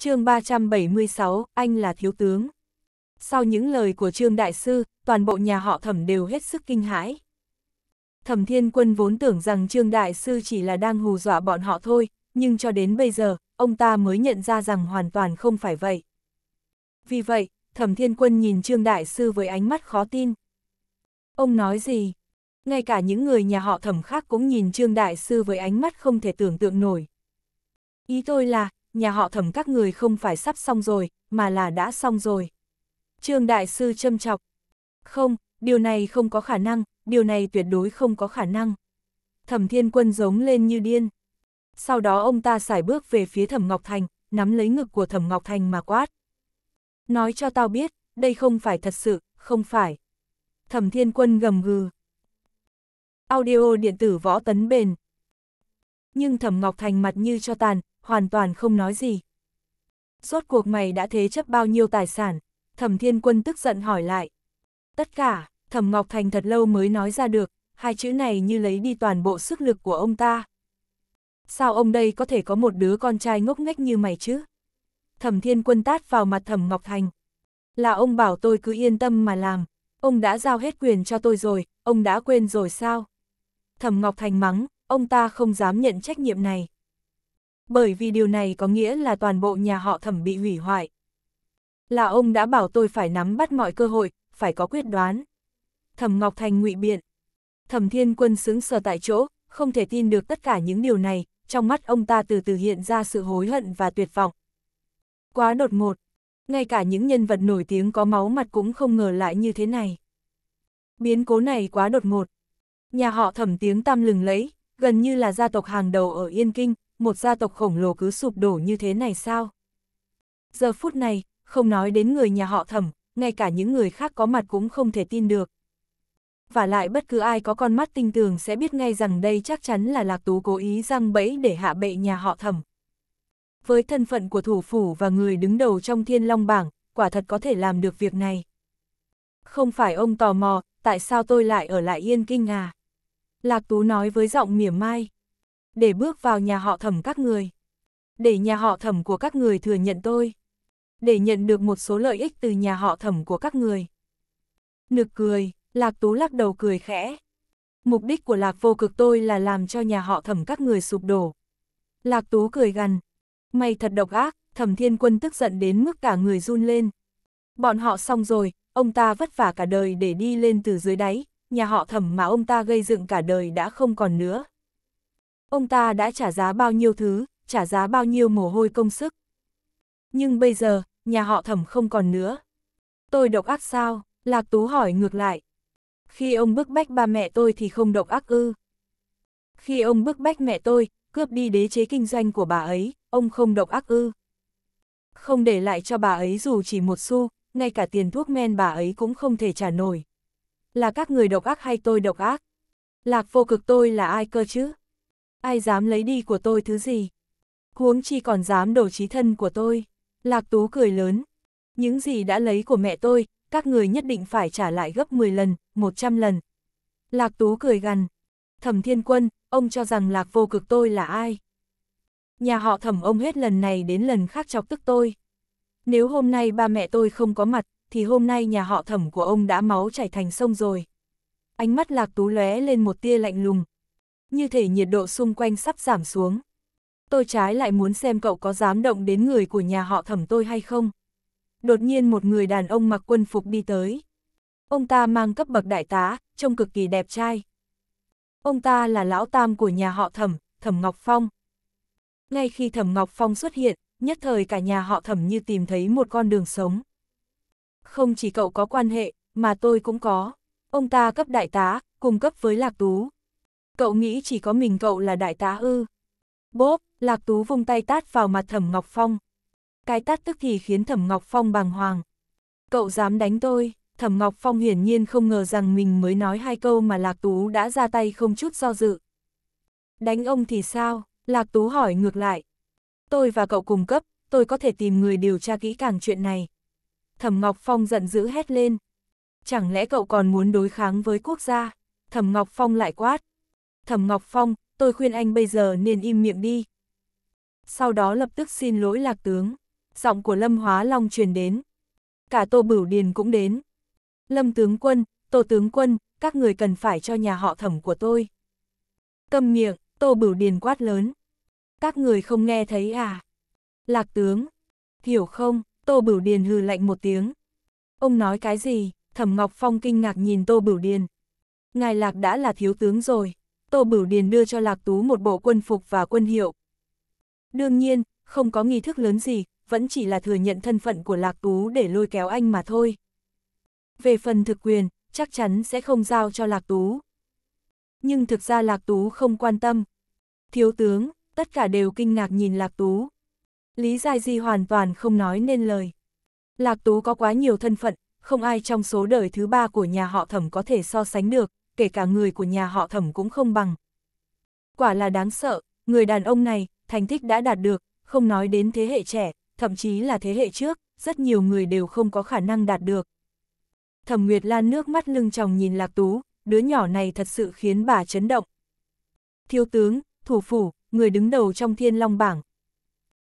chương 376, anh là thiếu tướng. Sau những lời của Trương Đại Sư, toàn bộ nhà họ thẩm đều hết sức kinh hãi. Thẩm Thiên Quân vốn tưởng rằng Trương Đại Sư chỉ là đang hù dọa bọn họ thôi, nhưng cho đến bây giờ, ông ta mới nhận ra rằng hoàn toàn không phải vậy. Vì vậy, Thẩm Thiên Quân nhìn Trương Đại Sư với ánh mắt khó tin. Ông nói gì? Ngay cả những người nhà họ thẩm khác cũng nhìn Trương Đại Sư với ánh mắt không thể tưởng tượng nổi. Ý tôi là, nhà họ thẩm các người không phải sắp xong rồi, mà là đã xong rồi. Trương Đại Sư châm chọc. Không, điều này không có khả năng, điều này tuyệt đối không có khả năng. Thẩm Thiên Quân giống lên như điên. Sau đó ông ta xài bước về phía Thẩm Ngọc Thành, nắm lấy ngực của Thẩm Ngọc Thành mà quát. Nói cho tao biết, đây không phải thật sự, không phải. Thẩm Thiên Quân gầm gừ. Audio điện tử võ tấn bền. Nhưng Thẩm Ngọc Thành mặt như cho tàn, hoàn toàn không nói gì. Rốt cuộc mày đã thế chấp bao nhiêu tài sản? Thẩm Thiên Quân tức giận hỏi lại. Tất cả, Thẩm Ngọc Thành thật lâu mới nói ra được, hai chữ này như lấy đi toàn bộ sức lực của ông ta. Sao ông đây có thể có một đứa con trai ngốc nghếch như mày chứ? Thẩm Thiên Quân tát vào mặt Thẩm Ngọc Thành. Là ông bảo tôi cứ yên tâm mà làm, ông đã giao hết quyền cho tôi rồi, ông đã quên rồi sao? Thẩm Ngọc Thành mắng, ông ta không dám nhận trách nhiệm này bởi vì điều này có nghĩa là toàn bộ nhà họ thẩm bị hủy hoại. Là ông đã bảo tôi phải nắm bắt mọi cơ hội, phải có quyết đoán. Thẩm Ngọc Thành ngụy biện. Thẩm Thiên Quân sững sờ tại chỗ, không thể tin được tất cả những điều này, trong mắt ông ta từ từ hiện ra sự hối hận và tuyệt vọng. Quá đột ngột, ngay cả những nhân vật nổi tiếng có máu mặt cũng không ngờ lại như thế này. Biến cố này quá đột ngột. Nhà họ thẩm tiếng tam lừng lẫy, gần như là gia tộc hàng đầu ở Yên Kinh, một gia tộc khổng lồ cứ sụp đổ như thế này sao? Giờ phút này, không nói đến người nhà họ thẩm, ngay cả những người khác có mặt cũng không thể tin được. Và lại bất cứ ai có con mắt tinh tường sẽ biết ngay rằng đây chắc chắn là Lạc Tú cố ý răng bẫy để hạ bệ nhà họ thẩm. Với thân phận của thủ phủ và người đứng đầu trong thiên long bảng, quả thật có thể làm được việc này. Không phải ông tò mò, tại sao tôi lại ở lại yên kinh à? Lạc Tú nói với giọng mỉa mai để bước vào nhà họ thẩm các người. Để nhà họ thẩm của các người thừa nhận tôi. Để nhận được một số lợi ích từ nhà họ thẩm của các người. Nực cười, Lạc Tú lắc đầu cười khẽ. Mục đích của Lạc vô cực tôi là làm cho nhà họ thẩm các người sụp đổ. Lạc Tú cười gằn. Mày thật độc ác, thẩm thiên quân tức giận đến mức cả người run lên. Bọn họ xong rồi, ông ta vất vả cả đời để đi lên từ dưới đáy, nhà họ thẩm mà ông ta gây dựng cả đời đã không còn nữa, Ông ta đã trả giá bao nhiêu thứ, trả giá bao nhiêu mồ hôi công sức. Nhưng bây giờ, nhà họ thẩm không còn nữa. Tôi độc ác sao? Lạc Tú hỏi ngược lại. Khi ông bức bách ba mẹ tôi thì không độc ác ư. Khi ông bức bách mẹ tôi, cướp đi đế chế kinh doanh của bà ấy, ông không độc ác ư. Không để lại cho bà ấy dù chỉ một xu, ngay cả tiền thuốc men bà ấy cũng không thể trả nổi. Là các người độc ác hay tôi độc ác? Lạc vô cực tôi là ai cơ chứ? ai dám lấy đi của tôi thứ gì? Huống chi còn dám đổ trí thân của tôi. Lạc Tú cười lớn. Những gì đã lấy của mẹ tôi, các người nhất định phải trả lại gấp 10 lần, 100 lần. Lạc Tú cười gằn. Thẩm Thiên Quân, ông cho rằng Lạc Vô Cực tôi là ai? Nhà họ thẩm ông hết lần này đến lần khác chọc tức tôi. Nếu hôm nay ba mẹ tôi không có mặt, thì hôm nay nhà họ thẩm của ông đã máu chảy thành sông rồi. Ánh mắt Lạc Tú lóe lên một tia lạnh lùng, như thể nhiệt độ xung quanh sắp giảm xuống. Tôi trái lại muốn xem cậu có dám động đến người của nhà họ thẩm tôi hay không. Đột nhiên một người đàn ông mặc quân phục đi tới. Ông ta mang cấp bậc đại tá, trông cực kỳ đẹp trai. Ông ta là lão tam của nhà họ thẩm, thẩm Ngọc Phong. Ngay khi thẩm Ngọc Phong xuất hiện, nhất thời cả nhà họ thẩm như tìm thấy một con đường sống. Không chỉ cậu có quan hệ, mà tôi cũng có. Ông ta cấp đại tá, cùng cấp với Lạc Tú cậu nghĩ chỉ có mình cậu là đại tá ư. Bốp, Lạc Tú vung tay tát vào mặt Thẩm Ngọc Phong. Cái tát tức thì khiến Thẩm Ngọc Phong bàng hoàng. Cậu dám đánh tôi, Thẩm Ngọc Phong hiển nhiên không ngờ rằng mình mới nói hai câu mà Lạc Tú đã ra tay không chút do dự. Đánh ông thì sao? Lạc Tú hỏi ngược lại. Tôi và cậu cùng cấp, tôi có thể tìm người điều tra kỹ càng chuyện này. Thẩm Ngọc Phong giận dữ hét lên. Chẳng lẽ cậu còn muốn đối kháng với quốc gia? Thẩm Ngọc Phong lại quát, Thẩm Ngọc Phong, tôi khuyên anh bây giờ nên im miệng đi. Sau đó lập tức xin lỗi lạc tướng. Giọng của Lâm Hóa Long truyền đến. Cả Tô Bửu Điền cũng đến. Lâm tướng quân, Tô tướng quân, các người cần phải cho nhà họ thẩm của tôi. Câm miệng, Tô Bửu Điền quát lớn. Các người không nghe thấy à? Lạc tướng, hiểu không? Tô Bửu Điền hừ lạnh một tiếng. Ông nói cái gì? Thẩm Ngọc Phong kinh ngạc nhìn Tô Bửu Điền. Ngài Lạc đã là thiếu tướng rồi, Tô Bửu Điền đưa cho Lạc Tú một bộ quân phục và quân hiệu. Đương nhiên, không có nghi thức lớn gì, vẫn chỉ là thừa nhận thân phận của Lạc Tú để lôi kéo anh mà thôi. Về phần thực quyền, chắc chắn sẽ không giao cho Lạc Tú. Nhưng thực ra Lạc Tú không quan tâm. Thiếu tướng, tất cả đều kinh ngạc nhìn Lạc Tú. Lý Giai Di hoàn toàn không nói nên lời. Lạc Tú có quá nhiều thân phận, không ai trong số đời thứ ba của nhà họ thẩm có thể so sánh được kể cả người của nhà họ thẩm cũng không bằng. Quả là đáng sợ, người đàn ông này, thành tích đã đạt được, không nói đến thế hệ trẻ, thậm chí là thế hệ trước, rất nhiều người đều không có khả năng đạt được. Thẩm Nguyệt Lan nước mắt lưng tròng nhìn Lạc Tú, đứa nhỏ này thật sự khiến bà chấn động. Thiếu tướng, thủ phủ, người đứng đầu trong thiên long bảng.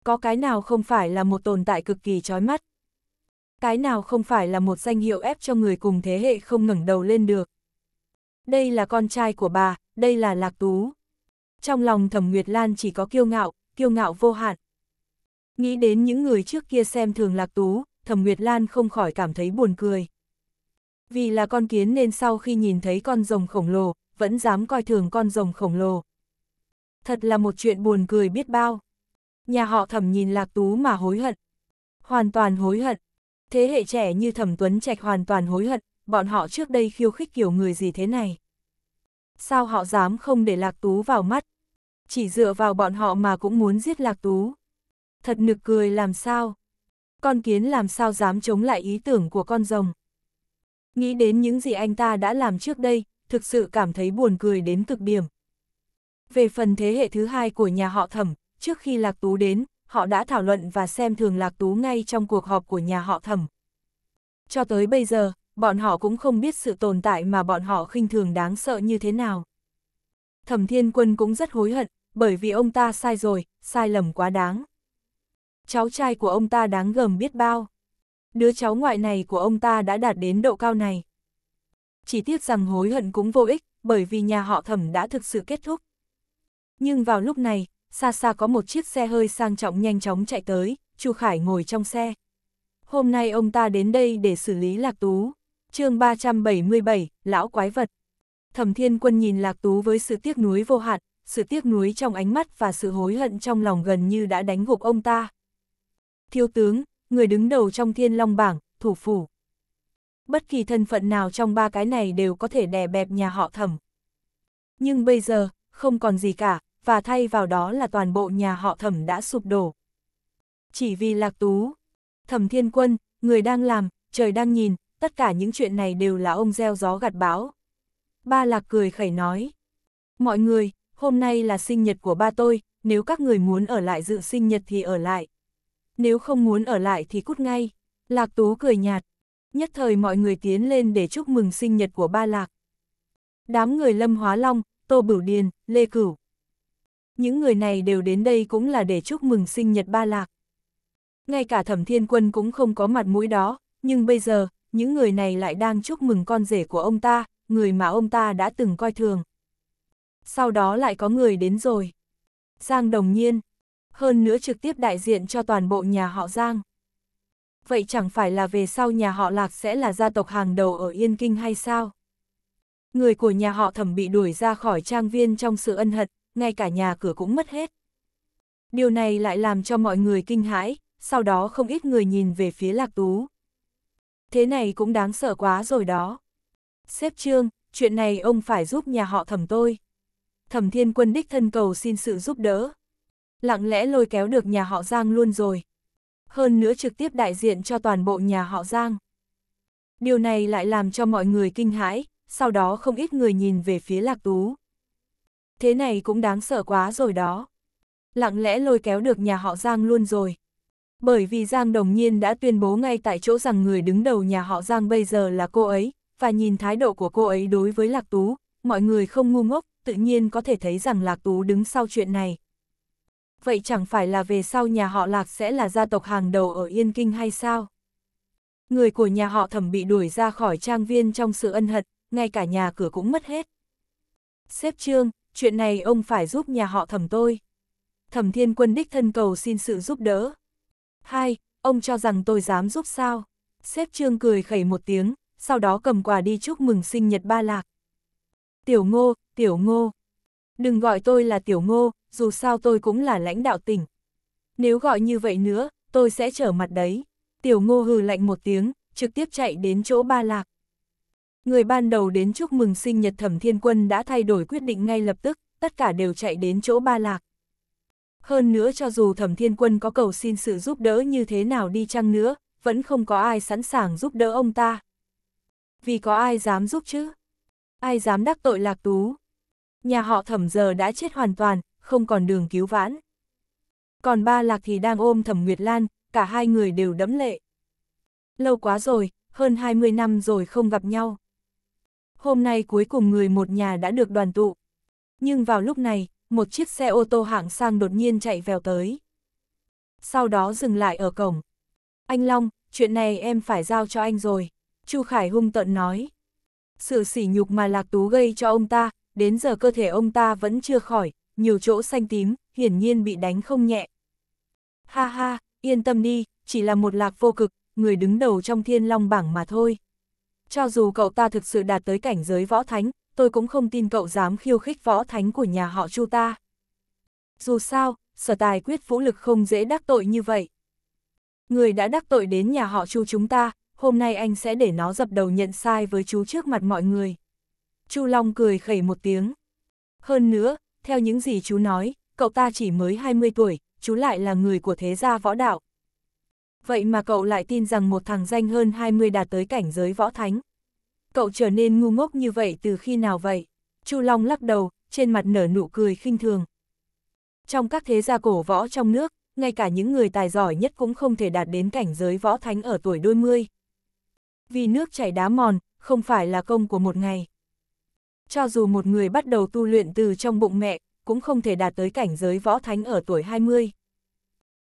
Có cái nào không phải là một tồn tại cực kỳ chói mắt? Cái nào không phải là một danh hiệu ép cho người cùng thế hệ không ngẩng đầu lên được? đây là con trai của bà, đây là Lạc Tú. Trong lòng Thẩm Nguyệt Lan chỉ có kiêu ngạo, kiêu ngạo vô hạn. Nghĩ đến những người trước kia xem thường Lạc Tú, Thẩm Nguyệt Lan không khỏi cảm thấy buồn cười. Vì là con kiến nên sau khi nhìn thấy con rồng khổng lồ, vẫn dám coi thường con rồng khổng lồ. Thật là một chuyện buồn cười biết bao. Nhà họ Thẩm nhìn Lạc Tú mà hối hận. Hoàn toàn hối hận. Thế hệ trẻ như Thẩm Tuấn Trạch hoàn toàn hối hận, bọn họ trước đây khiêu khích kiểu người gì thế này. Sao họ dám không để Lạc Tú vào mắt? Chỉ dựa vào bọn họ mà cũng muốn giết Lạc Tú. Thật nực cười làm sao? Con kiến làm sao dám chống lại ý tưởng của con rồng? Nghĩ đến những gì anh ta đã làm trước đây, thực sự cảm thấy buồn cười đến cực điểm. Về phần thế hệ thứ hai của nhà họ thẩm, trước khi Lạc Tú đến, họ đã thảo luận và xem thường Lạc Tú ngay trong cuộc họp của nhà họ thẩm. Cho tới bây giờ, bọn họ cũng không biết sự tồn tại mà bọn họ khinh thường đáng sợ như thế nào. Thẩm Thiên Quân cũng rất hối hận, bởi vì ông ta sai rồi, sai lầm quá đáng. Cháu trai của ông ta đáng gờm biết bao. Đứa cháu ngoại này của ông ta đã đạt đến độ cao này. Chỉ tiếc rằng hối hận cũng vô ích, bởi vì nhà họ thẩm đã thực sự kết thúc. Nhưng vào lúc này, xa xa có một chiếc xe hơi sang trọng nhanh chóng chạy tới, Chu Khải ngồi trong xe. Hôm nay ông ta đến đây để xử lý Lạc Tú chương 377, Lão Quái Vật. Thẩm Thiên Quân nhìn Lạc Tú với sự tiếc nuối vô hạn, sự tiếc nuối trong ánh mắt và sự hối hận trong lòng gần như đã đánh gục ông ta. Thiếu tướng, người đứng đầu trong Thiên Long Bảng, thủ phủ. Bất kỳ thân phận nào trong ba cái này đều có thể đè bẹp nhà họ thẩm. Nhưng bây giờ, không còn gì cả, và thay vào đó là toàn bộ nhà họ thẩm đã sụp đổ. Chỉ vì Lạc Tú, thẩm Thiên Quân, người đang làm, trời đang nhìn, tất cả những chuyện này đều là ông gieo gió gặt bão. Ba Lạc cười khẩy nói, mọi người, hôm nay là sinh nhật của ba tôi, nếu các người muốn ở lại dự sinh nhật thì ở lại. Nếu không muốn ở lại thì cút ngay. Lạc Tú cười nhạt. Nhất thời mọi người tiến lên để chúc mừng sinh nhật của ba Lạc. Đám người Lâm Hóa Long, Tô Bửu Điền, Lê Cửu. Những người này đều đến đây cũng là để chúc mừng sinh nhật ba Lạc. Ngay cả Thẩm Thiên Quân cũng không có mặt mũi đó, nhưng bây giờ, những người này lại đang chúc mừng con rể của ông ta, người mà ông ta đã từng coi thường. Sau đó lại có người đến rồi. Giang Đồng Nhiên, hơn nữa trực tiếp đại diện cho toàn bộ nhà họ Giang. Vậy chẳng phải là về sau nhà họ Lạc sẽ là gia tộc hàng đầu ở Yên Kinh hay sao? Người của nhà họ thẩm bị đuổi ra khỏi trang viên trong sự ân hận, ngay cả nhà cửa cũng mất hết. Điều này lại làm cho mọi người kinh hãi, sau đó không ít người nhìn về phía Lạc Tú thế này cũng đáng sợ quá rồi đó. Xếp trương, chuyện này ông phải giúp nhà họ thẩm tôi. Thẩm thiên quân đích thân cầu xin sự giúp đỡ. Lặng lẽ lôi kéo được nhà họ Giang luôn rồi. Hơn nữa trực tiếp đại diện cho toàn bộ nhà họ Giang. Điều này lại làm cho mọi người kinh hãi, sau đó không ít người nhìn về phía Lạc Tú. Thế này cũng đáng sợ quá rồi đó. Lặng lẽ lôi kéo được nhà họ Giang luôn rồi bởi vì Giang Đồng Nhiên đã tuyên bố ngay tại chỗ rằng người đứng đầu nhà họ Giang bây giờ là cô ấy, và nhìn thái độ của cô ấy đối với Lạc Tú, mọi người không ngu ngốc, tự nhiên có thể thấy rằng Lạc Tú đứng sau chuyện này. Vậy chẳng phải là về sau nhà họ Lạc sẽ là gia tộc hàng đầu ở Yên Kinh hay sao? Người của nhà họ thẩm bị đuổi ra khỏi trang viên trong sự ân hận, ngay cả nhà cửa cũng mất hết. Xếp trương, chuyện này ông phải giúp nhà họ thẩm tôi. Thẩm thiên quân đích thân cầu xin sự giúp đỡ. Hai, ông cho rằng tôi dám giúp sao? xếp Trương cười khẩy một tiếng, sau đó cầm quà đi chúc mừng sinh nhật ba lạc. Tiểu ngô, tiểu ngô. Đừng gọi tôi là tiểu ngô, dù sao tôi cũng là lãnh đạo tỉnh. Nếu gọi như vậy nữa, tôi sẽ trở mặt đấy. Tiểu ngô hừ lạnh một tiếng, trực tiếp chạy đến chỗ ba lạc. Người ban đầu đến chúc mừng sinh nhật thẩm thiên quân đã thay đổi quyết định ngay lập tức, tất cả đều chạy đến chỗ ba lạc. Hơn nữa cho dù thẩm thiên quân có cầu xin sự giúp đỡ như thế nào đi chăng nữa, vẫn không có ai sẵn sàng giúp đỡ ông ta. Vì có ai dám giúp chứ? Ai dám đắc tội lạc tú? Nhà họ thẩm giờ đã chết hoàn toàn, không còn đường cứu vãn. Còn ba lạc thì đang ôm thẩm Nguyệt Lan, cả hai người đều đẫm lệ. Lâu quá rồi, hơn 20 năm rồi không gặp nhau. Hôm nay cuối cùng người một nhà đã được đoàn tụ. Nhưng vào lúc này, một chiếc xe ô tô hạng sang đột nhiên chạy vèo tới. Sau đó dừng lại ở cổng. Anh Long, chuyện này em phải giao cho anh rồi. Chu Khải hung tận nói. Sự sỉ nhục mà Lạc Tú gây cho ông ta, đến giờ cơ thể ông ta vẫn chưa khỏi, nhiều chỗ xanh tím, hiển nhiên bị đánh không nhẹ. Ha ha, yên tâm đi, chỉ là một lạc vô cực, người đứng đầu trong thiên long bảng mà thôi. Cho dù cậu ta thực sự đạt tới cảnh giới võ thánh, tôi cũng không tin cậu dám khiêu khích võ thánh của nhà họ Chu ta. Dù sao, sở tài quyết vũ lực không dễ đắc tội như vậy. Người đã đắc tội đến nhà họ Chu chúng ta, hôm nay anh sẽ để nó dập đầu nhận sai với chú trước mặt mọi người. Chu Long cười khẩy một tiếng. Hơn nữa, theo những gì chú nói, cậu ta chỉ mới 20 tuổi, chú lại là người của thế gia võ đạo. Vậy mà cậu lại tin rằng một thằng danh hơn 20 đạt tới cảnh giới võ thánh, cậu trở nên ngu ngốc như vậy từ khi nào vậy? Chu Long lắc đầu, trên mặt nở nụ cười khinh thường. Trong các thế gia cổ võ trong nước, ngay cả những người tài giỏi nhất cũng không thể đạt đến cảnh giới võ thánh ở tuổi đôi mươi. Vì nước chảy đá mòn, không phải là công của một ngày. Cho dù một người bắt đầu tu luyện từ trong bụng mẹ, cũng không thể đạt tới cảnh giới võ thánh ở tuổi 20.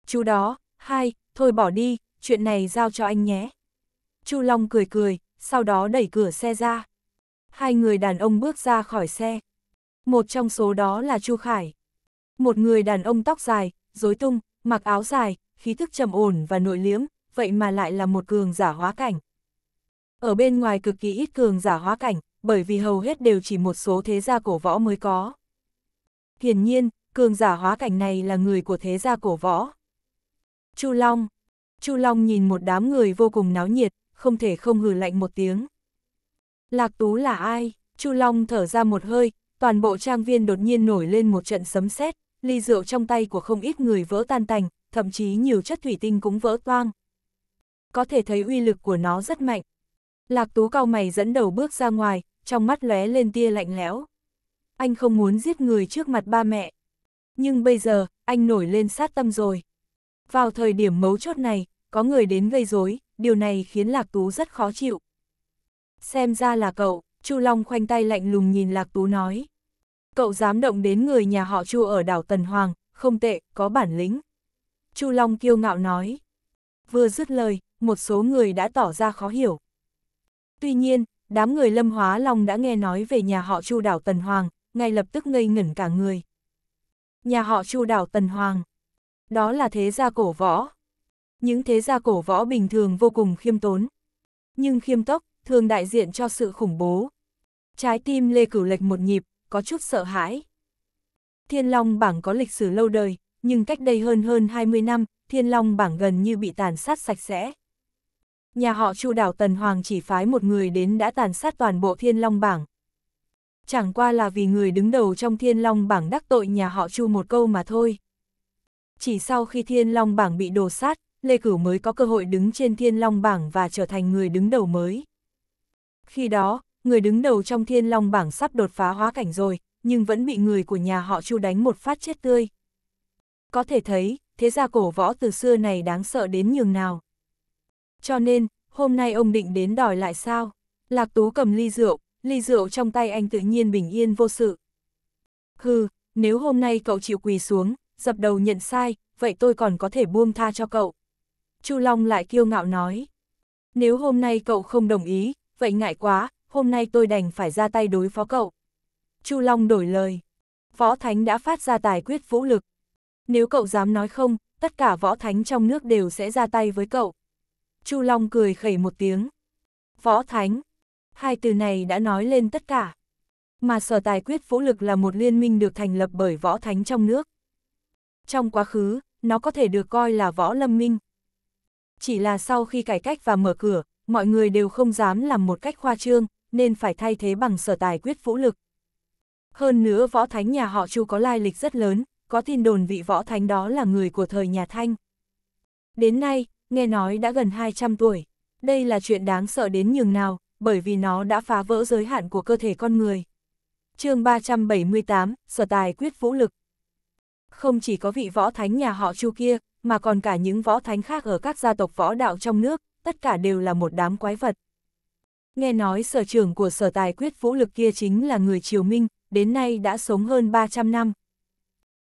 Chú đó, hai, thôi bỏ đi, chuyện này giao cho anh nhé. Chu Long cười cười, sau đó đẩy cửa xe ra. Hai người đàn ông bước ra khỏi xe. Một trong số đó là Chu Khải. Một người đàn ông tóc dài, rối tung, mặc áo dài, khí thức trầm ổn và nội liếm, vậy mà lại là một cường giả hóa cảnh. Ở bên ngoài cực kỳ ít cường giả hóa cảnh, bởi vì hầu hết đều chỉ một số thế gia cổ võ mới có. Hiển nhiên, cường giả hóa cảnh này là người của thế gia cổ võ. Chu Long Chu Long nhìn một đám người vô cùng náo nhiệt, không thể không hừ lạnh một tiếng. Lạc Tú là ai? Chu Long thở ra một hơi, toàn bộ trang viên đột nhiên nổi lên một trận sấm sét, ly rượu trong tay của không ít người vỡ tan tành, thậm chí nhiều chất thủy tinh cũng vỡ toang. Có thể thấy uy lực của nó rất mạnh. Lạc Tú cao mày dẫn đầu bước ra ngoài, trong mắt lóe lên tia lạnh lẽo. Anh không muốn giết người trước mặt ba mẹ. Nhưng bây giờ, anh nổi lên sát tâm rồi. Vào thời điểm mấu chốt này, có người đến gây rối, điều này khiến Lạc Tú rất khó chịu. Xem ra là cậu, Chu Long khoanh tay lạnh lùng nhìn Lạc Tú nói. Cậu dám động đến người nhà họ Chu ở đảo Tần Hoàng, không tệ, có bản lĩnh. Chu Long kiêu ngạo nói. Vừa dứt lời, một số người đã tỏ ra khó hiểu. Tuy nhiên, đám người Lâm Hóa Long đã nghe nói về nhà họ Chu đảo Tần Hoàng, ngay lập tức ngây ngẩn cả người. Nhà họ Chu đảo Tần Hoàng. Đó là thế gia cổ võ, những thế gia cổ võ bình thường vô cùng khiêm tốn. Nhưng khiêm tốc, thường đại diện cho sự khủng bố. Trái tim Lê Cửu Lệch một nhịp, có chút sợ hãi. Thiên Long bảng có lịch sử lâu đời, nhưng cách đây hơn hơn 20 năm, Thiên Long bảng gần như bị tàn sát sạch sẽ. Nhà họ Chu đảo Tần Hoàng chỉ phái một người đến đã tàn sát toàn bộ Thiên Long bảng. Chẳng qua là vì người đứng đầu trong Thiên Long bảng đắc tội nhà họ Chu một câu mà thôi. Chỉ sau khi Thiên Long bảng bị đồ sát, Lê Cửu mới có cơ hội đứng trên thiên long bảng và trở thành người đứng đầu mới. Khi đó, người đứng đầu trong thiên long bảng sắp đột phá hóa cảnh rồi, nhưng vẫn bị người của nhà họ Chu đánh một phát chết tươi. Có thể thấy, thế gia cổ võ từ xưa này đáng sợ đến nhường nào. Cho nên, hôm nay ông định đến đòi lại sao? Lạc Tú cầm ly rượu, ly rượu trong tay anh tự nhiên bình yên vô sự. Hừ, nếu hôm nay cậu chịu quỳ xuống, dập đầu nhận sai, vậy tôi còn có thể buông tha cho cậu. Chu Long lại kiêu ngạo nói. Nếu hôm nay cậu không đồng ý, vậy ngại quá, hôm nay tôi đành phải ra tay đối phó cậu. Chu Long đổi lời. Võ Thánh đã phát ra tài quyết vũ lực. Nếu cậu dám nói không, tất cả võ thánh trong nước đều sẽ ra tay với cậu. Chu Long cười khẩy một tiếng. Võ thánh, hai từ này đã nói lên tất cả. Mà sở tài quyết vũ lực là một liên minh được thành lập bởi võ thánh trong nước. Trong quá khứ, nó có thể được coi là võ lâm minh. Chỉ là sau khi cải cách và mở cửa, mọi người đều không dám làm một cách khoa trương, nên phải thay thế bằng sở tài quyết vũ lực. Hơn nữa võ thánh nhà họ Chu có lai lịch rất lớn, có tin đồn vị võ thánh đó là người của thời nhà Thanh. Đến nay, nghe nói đã gần 200 tuổi. Đây là chuyện đáng sợ đến nhường nào, bởi vì nó đã phá vỡ giới hạn của cơ thể con người. chương 378, Sở Tài Quyết Vũ Lực Không chỉ có vị võ thánh nhà họ Chu kia, mà còn cả những võ thánh khác ở các gia tộc võ đạo trong nước, tất cả đều là một đám quái vật. Nghe nói sở trưởng của sở tài quyết vũ lực kia chính là người Triều Minh, đến nay đã sống hơn 300 năm.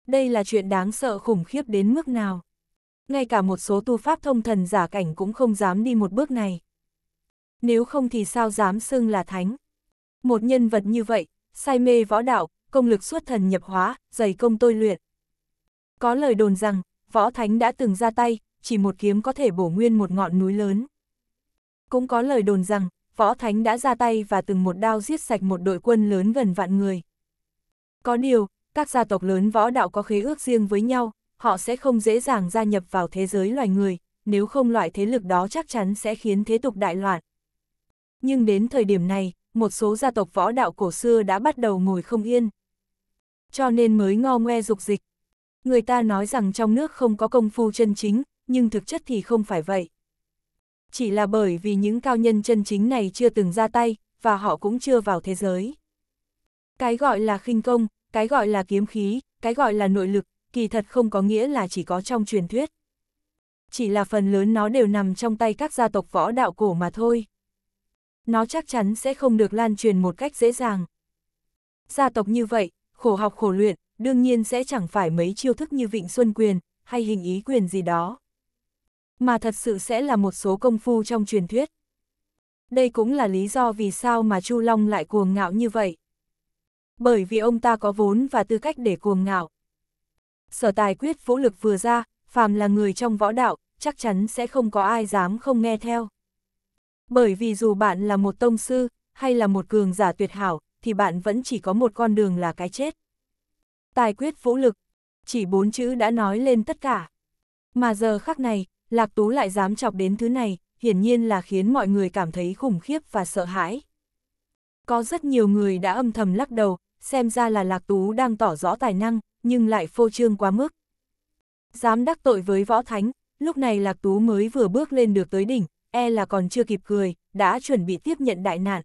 Đây là chuyện đáng sợ khủng khiếp đến mức nào. Ngay cả một số tu pháp thông thần giả cảnh cũng không dám đi một bước này. Nếu không thì sao dám xưng là thánh. Một nhân vật như vậy, say mê võ đạo, công lực xuất thần nhập hóa, dày công tôi luyện. Có lời đồn rằng, võ thánh đã từng ra tay, chỉ một kiếm có thể bổ nguyên một ngọn núi lớn. Cũng có lời đồn rằng, võ thánh đã ra tay và từng một đao giết sạch một đội quân lớn gần vạn người. Có điều, các gia tộc lớn võ đạo có khế ước riêng với nhau, họ sẽ không dễ dàng gia nhập vào thế giới loài người, nếu không loại thế lực đó chắc chắn sẽ khiến thế tục đại loạn. Nhưng đến thời điểm này, một số gia tộc võ đạo cổ xưa đã bắt đầu ngồi không yên. Cho nên mới ngo ngoe dục dịch, Người ta nói rằng trong nước không có công phu chân chính, nhưng thực chất thì không phải vậy. Chỉ là bởi vì những cao nhân chân chính này chưa từng ra tay, và họ cũng chưa vào thế giới. Cái gọi là khinh công, cái gọi là kiếm khí, cái gọi là nội lực, kỳ thật không có nghĩa là chỉ có trong truyền thuyết. Chỉ là phần lớn nó đều nằm trong tay các gia tộc võ đạo cổ mà thôi. Nó chắc chắn sẽ không được lan truyền một cách dễ dàng. Gia tộc như vậy, khổ học khổ luyện, đương nhiên sẽ chẳng phải mấy chiêu thức như vịnh xuân quyền, hay hình ý quyền gì đó. Mà thật sự sẽ là một số công phu trong truyền thuyết. Đây cũng là lý do vì sao mà Chu Long lại cuồng ngạo như vậy. Bởi vì ông ta có vốn và tư cách để cuồng ngạo. Sở tài quyết vũ lực vừa ra, phàm là người trong võ đạo, chắc chắn sẽ không có ai dám không nghe theo. Bởi vì dù bạn là một tông sư, hay là một cường giả tuyệt hảo, thì bạn vẫn chỉ có một con đường là cái chết tài quyết vũ lực. Chỉ bốn chữ đã nói lên tất cả. Mà giờ khắc này, Lạc Tú lại dám chọc đến thứ này, hiển nhiên là khiến mọi người cảm thấy khủng khiếp và sợ hãi. Có rất nhiều người đã âm thầm lắc đầu, xem ra là Lạc Tú đang tỏ rõ tài năng, nhưng lại phô trương quá mức. Dám đắc tội với võ thánh, lúc này Lạc Tú mới vừa bước lên được tới đỉnh, e là còn chưa kịp cười, đã chuẩn bị tiếp nhận đại nạn.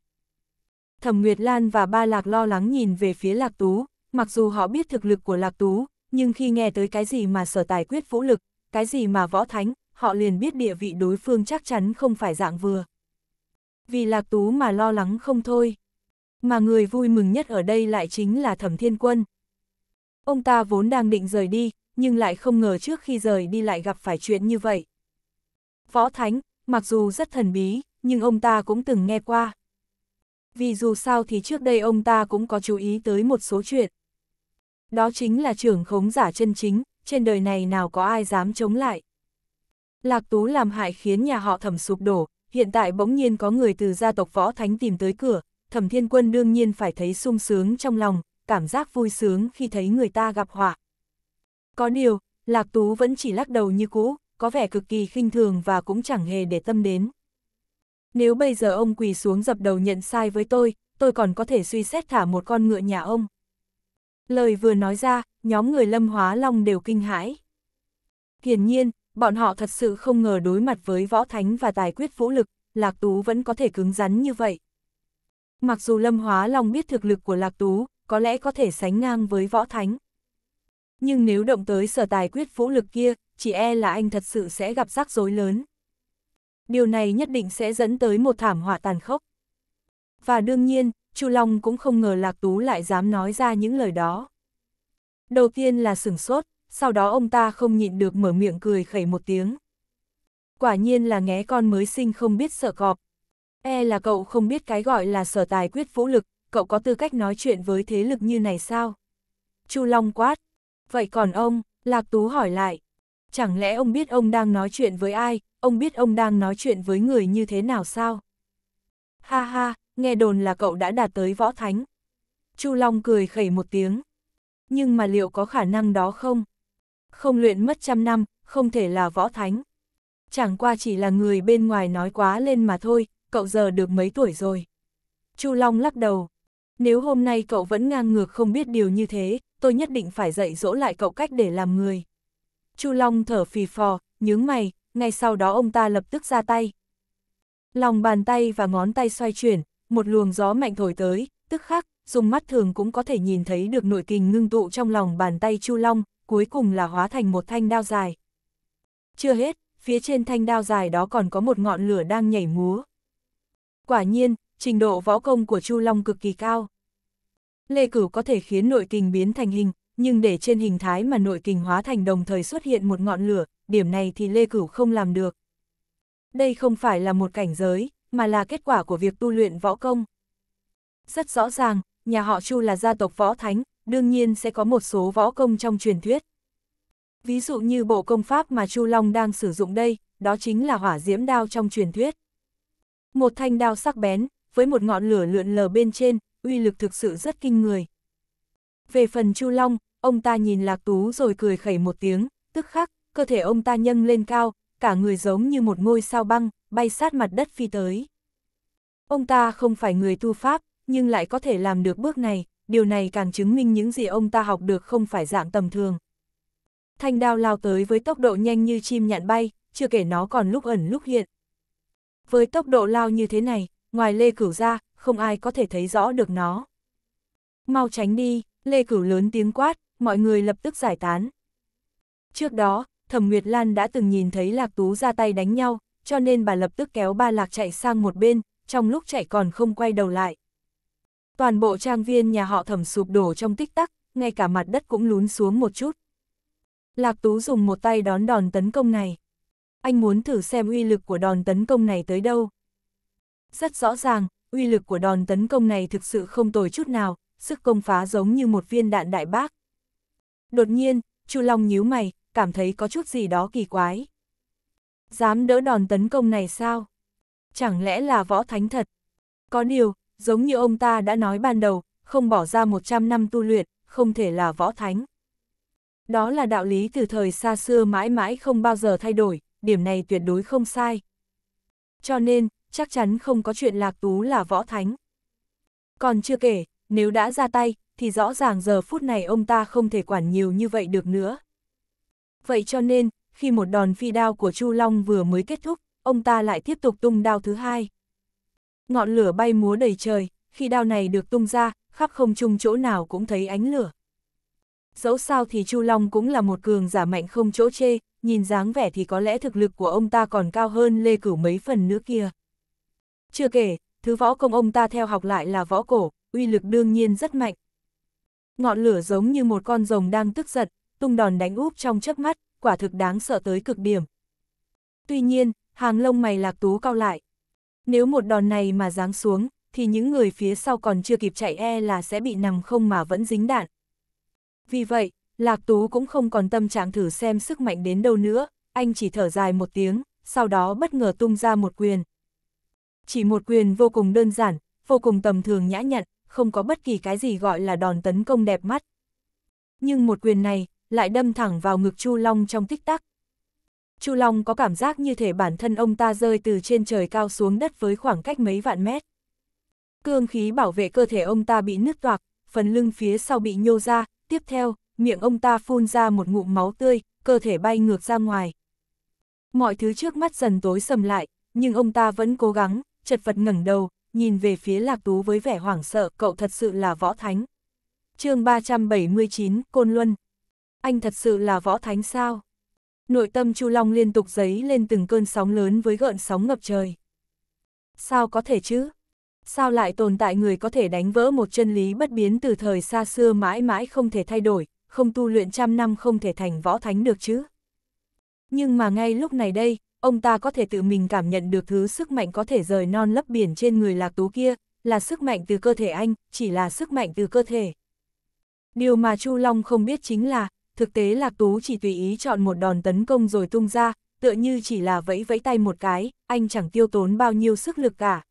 Thẩm Nguyệt Lan và ba Lạc lo lắng nhìn về phía Lạc Tú, mặc dù họ biết thực lực của Lạc Tú, nhưng khi nghe tới cái gì mà sở tài quyết vũ lực, cái gì mà võ thánh, họ liền biết địa vị đối phương chắc chắn không phải dạng vừa. Vì Lạc Tú mà lo lắng không thôi. Mà người vui mừng nhất ở đây lại chính là Thẩm Thiên Quân. Ông ta vốn đang định rời đi, nhưng lại không ngờ trước khi rời đi lại gặp phải chuyện như vậy. Võ Thánh, mặc dù rất thần bí, nhưng ông ta cũng từng nghe qua. Vì dù sao thì trước đây ông ta cũng có chú ý tới một số chuyện đó chính là trưởng khống giả chân chính, trên đời này nào có ai dám chống lại. Lạc Tú làm hại khiến nhà họ thẩm sụp đổ, hiện tại bỗng nhiên có người từ gia tộc Võ Thánh tìm tới cửa, thẩm thiên quân đương nhiên phải thấy sung sướng trong lòng, cảm giác vui sướng khi thấy người ta gặp họa. Có điều, Lạc Tú vẫn chỉ lắc đầu như cũ, có vẻ cực kỳ khinh thường và cũng chẳng hề để tâm đến. Nếu bây giờ ông quỳ xuống dập đầu nhận sai với tôi, tôi còn có thể suy xét thả một con ngựa nhà ông. Lời vừa nói ra, nhóm người Lâm Hóa Long đều kinh hãi. Hiển nhiên, bọn họ thật sự không ngờ đối mặt với võ thánh và tài quyết vũ lực, Lạc Tú vẫn có thể cứng rắn như vậy. Mặc dù Lâm Hóa Long biết thực lực của Lạc Tú, có lẽ có thể sánh ngang với võ thánh. Nhưng nếu động tới sở tài quyết vũ lực kia, chỉ e là anh thật sự sẽ gặp rắc rối lớn. Điều này nhất định sẽ dẫn tới một thảm họa tàn khốc. Và đương nhiên, Chu Long cũng không ngờ Lạc Tú lại dám nói ra những lời đó. Đầu tiên là sửng sốt, sau đó ông ta không nhịn được mở miệng cười khẩy một tiếng. Quả nhiên là nghé con mới sinh không biết sợ cọp. E là cậu không biết cái gọi là sở tài quyết vũ lực, cậu có tư cách nói chuyện với thế lực như này sao? Chu Long quát. Vậy còn ông, Lạc Tú hỏi lại. Chẳng lẽ ông biết ông đang nói chuyện với ai, ông biết ông đang nói chuyện với người như thế nào sao? Ha ha, nghe đồn là cậu đã đạt tới võ thánh. Chu Long cười khẩy một tiếng. Nhưng mà liệu có khả năng đó không? Không luyện mất trăm năm, không thể là võ thánh. Chẳng qua chỉ là người bên ngoài nói quá lên mà thôi, cậu giờ được mấy tuổi rồi. Chu Long lắc đầu. Nếu hôm nay cậu vẫn ngang ngược không biết điều như thế, tôi nhất định phải dạy dỗ lại cậu cách để làm người. Chu Long thở phì phò, nhướng mày, ngay sau đó ông ta lập tức ra tay. Lòng bàn tay và ngón tay xoay chuyển, một luồng gió mạnh thổi tới, tức khắc, dùng mắt thường cũng có thể nhìn thấy được nội kình ngưng tụ trong lòng bàn tay Chu Long, cuối cùng là hóa thành một thanh đao dài. Chưa hết, phía trên thanh đao dài đó còn có một ngọn lửa đang nhảy múa. Quả nhiên, trình độ võ công của Chu Long cực kỳ cao. Lê Cửu có thể khiến nội kình biến thành hình, nhưng để trên hình thái mà nội kình hóa thành đồng thời xuất hiện một ngọn lửa, điểm này thì Lê Cửu không làm được. Đây không phải là một cảnh giới, mà là kết quả của việc tu luyện võ công. Rất rõ ràng, nhà họ Chu là gia tộc võ thánh, đương nhiên sẽ có một số võ công trong truyền thuyết. Ví dụ như bộ công pháp mà Chu Long đang sử dụng đây, đó chính là hỏa diễm đao trong truyền thuyết. Một thanh đao sắc bén, với một ngọn lửa lượn lờ bên trên, uy lực thực sự rất kinh người. Về phần Chu Long, ông ta nhìn Lạc Tú rồi cười khẩy một tiếng, tức khắc, cơ thể ông ta nhân lên cao, cả người giống như một ngôi sao băng, bay sát mặt đất phi tới. Ông ta không phải người tu pháp, nhưng lại có thể làm được bước này, điều này càng chứng minh những gì ông ta học được không phải dạng tầm thường. Thanh đao lao tới với tốc độ nhanh như chim nhạn bay, chưa kể nó còn lúc ẩn lúc hiện. Với tốc độ lao như thế này, ngoài Lê Cửu ra, không ai có thể thấy rõ được nó. Mau tránh đi, Lê Cửu lớn tiếng quát, mọi người lập tức giải tán. Trước đó, Thẩm Nguyệt Lan đã từng nhìn thấy Lạc Tú ra tay đánh nhau, cho nên bà lập tức kéo ba lạc chạy sang một bên, trong lúc chạy còn không quay đầu lại. Toàn bộ trang viên nhà họ thẩm sụp đổ trong tích tắc, ngay cả mặt đất cũng lún xuống một chút. Lạc Tú dùng một tay đón đòn tấn công này. Anh muốn thử xem uy lực của đòn tấn công này tới đâu. Rất rõ ràng, uy lực của đòn tấn công này thực sự không tồi chút nào, sức công phá giống như một viên đạn đại bác. Đột nhiên, Chu Long nhíu mày, cảm thấy có chút gì đó kỳ quái. Dám đỡ đòn tấn công này sao? Chẳng lẽ là võ thánh thật? Có điều, giống như ông ta đã nói ban đầu, không bỏ ra 100 năm tu luyện, không thể là võ thánh. Đó là đạo lý từ thời xa xưa mãi mãi không bao giờ thay đổi, điểm này tuyệt đối không sai. Cho nên, chắc chắn không có chuyện lạc tú là võ thánh. Còn chưa kể, nếu đã ra tay, thì rõ ràng giờ phút này ông ta không thể quản nhiều như vậy được nữa. Vậy cho nên, khi một đòn phi đao của Chu Long vừa mới kết thúc, ông ta lại tiếp tục tung đao thứ hai. Ngọn lửa bay múa đầy trời, khi đao này được tung ra, khắp không trung chỗ nào cũng thấy ánh lửa. Dẫu sao thì Chu Long cũng là một cường giả mạnh không chỗ chê, nhìn dáng vẻ thì có lẽ thực lực của ông ta còn cao hơn Lê Cửu mấy phần nữa kia. Chưa kể, thứ võ công ông ta theo học lại là võ cổ, uy lực đương nhiên rất mạnh. Ngọn lửa giống như một con rồng đang tức giận, tung đòn đánh úp trong chớp mắt, quả thực đáng sợ tới cực điểm. Tuy nhiên, hàng lông mày lạc tú cao lại. Nếu một đòn này mà giáng xuống, thì những người phía sau còn chưa kịp chạy e là sẽ bị nằm không mà vẫn dính đạn. Vì vậy, Lạc Tú cũng không còn tâm trạng thử xem sức mạnh đến đâu nữa, anh chỉ thở dài một tiếng, sau đó bất ngờ tung ra một quyền. Chỉ một quyền vô cùng đơn giản, vô cùng tầm thường nhã nhặn, không có bất kỳ cái gì gọi là đòn tấn công đẹp mắt. Nhưng một quyền này, lại đâm thẳng vào ngực Chu Long trong tích tắc. Chu Long có cảm giác như thể bản thân ông ta rơi từ trên trời cao xuống đất với khoảng cách mấy vạn mét. Cương khí bảo vệ cơ thể ông ta bị nứt toạc, phần lưng phía sau bị nhô ra, tiếp theo, miệng ông ta phun ra một ngụm máu tươi, cơ thể bay ngược ra ngoài. Mọi thứ trước mắt dần tối sầm lại, nhưng ông ta vẫn cố gắng, chật vật ngẩng đầu, nhìn về phía Lạc Tú với vẻ hoảng sợ, cậu thật sự là võ thánh. chương 379, Côn Luân anh thật sự là võ thánh sao? Nội tâm Chu Long liên tục giấy lên từng cơn sóng lớn với gợn sóng ngập trời. Sao có thể chứ? Sao lại tồn tại người có thể đánh vỡ một chân lý bất biến từ thời xa xưa mãi mãi không thể thay đổi, không tu luyện trăm năm không thể thành võ thánh được chứ? Nhưng mà ngay lúc này đây, ông ta có thể tự mình cảm nhận được thứ sức mạnh có thể rời non lấp biển trên người lạc tú kia, là sức mạnh từ cơ thể anh, chỉ là sức mạnh từ cơ thể. Điều mà Chu Long không biết chính là, thực tế Lạc Tú chỉ tùy ý chọn một đòn tấn công rồi tung ra, tựa như chỉ là vẫy vẫy tay một cái, anh chẳng tiêu tốn bao nhiêu sức lực cả.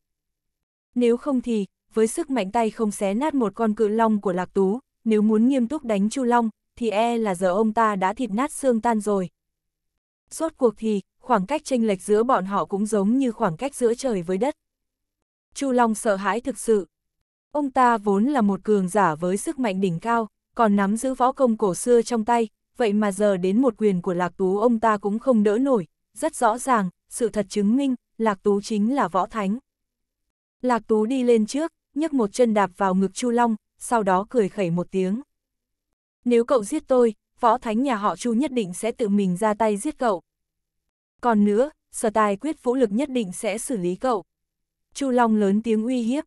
Nếu không thì, với sức mạnh tay không xé nát một con cự long của Lạc Tú, nếu muốn nghiêm túc đánh Chu Long, thì e là giờ ông ta đã thịt nát xương tan rồi. Suốt cuộc thì, khoảng cách chênh lệch giữa bọn họ cũng giống như khoảng cách giữa trời với đất. Chu Long sợ hãi thực sự. Ông ta vốn là một cường giả với sức mạnh đỉnh cao, còn nắm giữ võ công cổ xưa trong tay, vậy mà giờ đến một quyền của Lạc Tú ông ta cũng không đỡ nổi, rất rõ ràng, sự thật chứng minh, Lạc Tú chính là võ thánh. Lạc Tú đi lên trước, nhấc một chân đạp vào ngực Chu Long, sau đó cười khẩy một tiếng. Nếu cậu giết tôi, võ thánh nhà họ Chu nhất định sẽ tự mình ra tay giết cậu. Còn nữa, sở tài quyết vũ lực nhất định sẽ xử lý cậu. Chu Long lớn tiếng uy hiếp.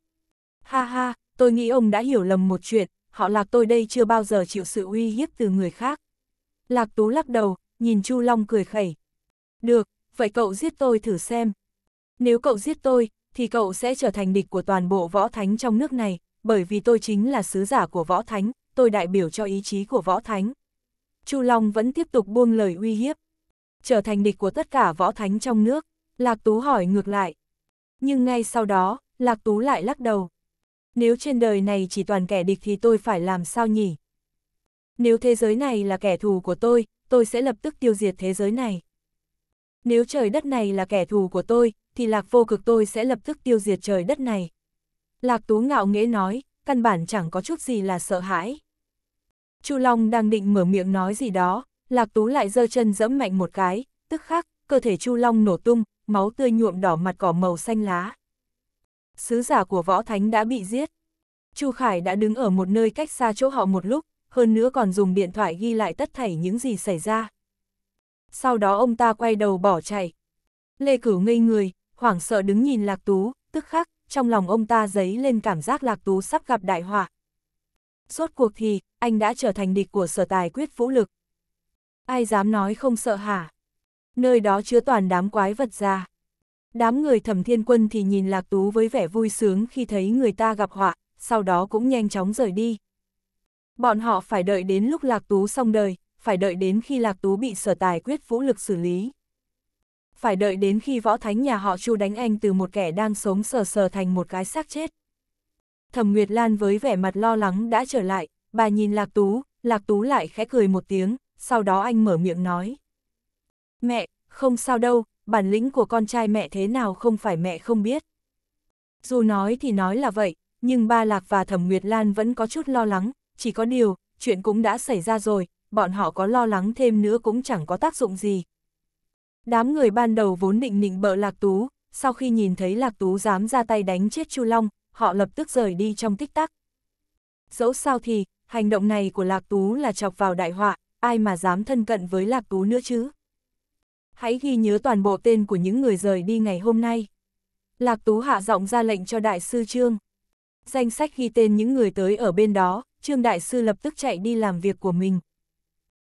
Ha ha, tôi nghĩ ông đã hiểu lầm một chuyện, họ lạc tôi đây chưa bao giờ chịu sự uy hiếp từ người khác. Lạc Tú lắc đầu, nhìn Chu Long cười khẩy. Được, vậy cậu giết tôi thử xem. Nếu cậu giết tôi, thì cậu sẽ trở thành địch của toàn bộ võ thánh trong nước này, bởi vì tôi chính là sứ giả của võ thánh, tôi đại biểu cho ý chí của võ thánh. Chu Long vẫn tiếp tục buông lời uy hiếp. Trở thành địch của tất cả võ thánh trong nước, Lạc Tú hỏi ngược lại. Nhưng ngay sau đó, Lạc Tú lại lắc đầu nếu trên đời này chỉ toàn kẻ địch thì tôi phải làm sao nhỉ? Nếu thế giới này là kẻ thù của tôi, tôi sẽ lập tức tiêu diệt thế giới này. Nếu trời đất này là kẻ thù của tôi, thì lạc vô cực tôi sẽ lập tức tiêu diệt trời đất này. Lạc Tú ngạo nghễ nói, căn bản chẳng có chút gì là sợ hãi. Chu Long đang định mở miệng nói gì đó, Lạc Tú lại giơ chân giẫm mạnh một cái, tức khắc, cơ thể Chu Long nổ tung, máu tươi nhuộm đỏ mặt cỏ màu xanh lá sứ giả của võ thánh đã bị giết. Chu Khải đã đứng ở một nơi cách xa chỗ họ một lúc, hơn nữa còn dùng điện thoại ghi lại tất thảy những gì xảy ra. Sau đó ông ta quay đầu bỏ chạy. Lê Cửu ngây người, hoảng sợ đứng nhìn Lạc Tú, tức khắc, trong lòng ông ta dấy lên cảm giác Lạc Tú sắp gặp đại họa. Rốt cuộc thì, anh đã trở thành địch của sở tài quyết vũ lực. Ai dám nói không sợ hả? Nơi đó chứa toàn đám quái vật ra. Đám người thẩm thiên quân thì nhìn Lạc Tú với vẻ vui sướng khi thấy người ta gặp họa, sau đó cũng nhanh chóng rời đi. Bọn họ phải đợi đến lúc Lạc Tú xong đời, phải đợi đến khi Lạc Tú bị sở tài quyết vũ lực xử lý. Phải đợi đến khi võ thánh nhà họ chu đánh anh từ một kẻ đang sống sờ sờ thành một cái xác chết. Thẩm Nguyệt Lan với vẻ mặt lo lắng đã trở lại, bà nhìn Lạc Tú, Lạc Tú lại khẽ cười một tiếng, sau đó anh mở miệng nói. Mẹ, không sao đâu, bản lĩnh của con trai mẹ thế nào không phải mẹ không biết. Dù nói thì nói là vậy, nhưng Ba Lạc và Thẩm Nguyệt Lan vẫn có chút lo lắng, chỉ có điều, chuyện cũng đã xảy ra rồi, bọn họ có lo lắng thêm nữa cũng chẳng có tác dụng gì. Đám người ban đầu vốn định nịnh bợ Lạc Tú, sau khi nhìn thấy Lạc Tú dám ra tay đánh chết Chu Long, họ lập tức rời đi trong tích tắc. Dẫu sao thì, hành động này của Lạc Tú là chọc vào đại họa, ai mà dám thân cận với Lạc Tú nữa chứ? hãy ghi nhớ toàn bộ tên của những người rời đi ngày hôm nay. Lạc Tú hạ giọng ra lệnh cho đại sư Trương. Danh sách ghi tên những người tới ở bên đó, Trương đại sư lập tức chạy đi làm việc của mình.